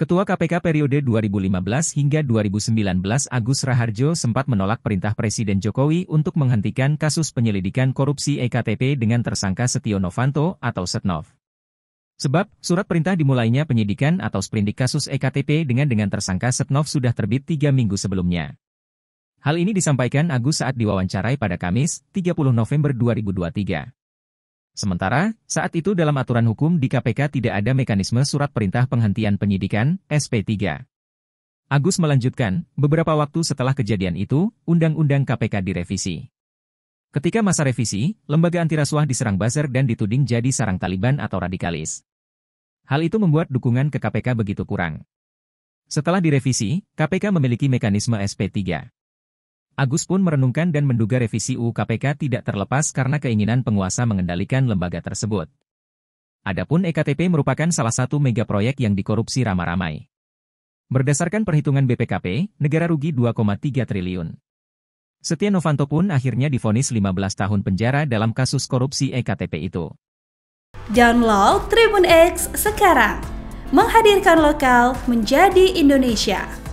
Ketua KPK periode 2015 hingga 2019 Agus Raharjo sempat menolak perintah Presiden Jokowi untuk menghentikan kasus penyelidikan korupsi EKTP dengan tersangka Setio Novanto atau Setnov. Sebab, surat perintah dimulainya penyidikan atau sprindik kasus EKTP dengan dengan tersangka Setnov sudah terbit tiga minggu sebelumnya. Hal ini disampaikan Agus saat diwawancarai pada Kamis, 30 November 2023. Sementara, saat itu dalam aturan hukum di KPK tidak ada mekanisme surat perintah penghentian penyidikan, SP3. Agus melanjutkan, beberapa waktu setelah kejadian itu, Undang-Undang KPK direvisi. Ketika masa revisi, lembaga antirasuah diserang buzzer dan dituding jadi sarang Taliban atau radikalis. Hal itu membuat dukungan ke KPK begitu kurang. Setelah direvisi, KPK memiliki mekanisme SP3. Agus pun merenungkan dan menduga revisi UU KPK tidak terlepas karena keinginan penguasa mengendalikan lembaga tersebut. Adapun EKTP merupakan salah satu mega proyek yang dikorupsi ramai-ramai. Berdasarkan perhitungan BPKP, negara rugi 2,3 triliun. Setia Novanto pun akhirnya difonis 15 tahun penjara dalam kasus korupsi EKTP itu. Download Tribun X sekarang. Menghadirkan lokal menjadi Indonesia.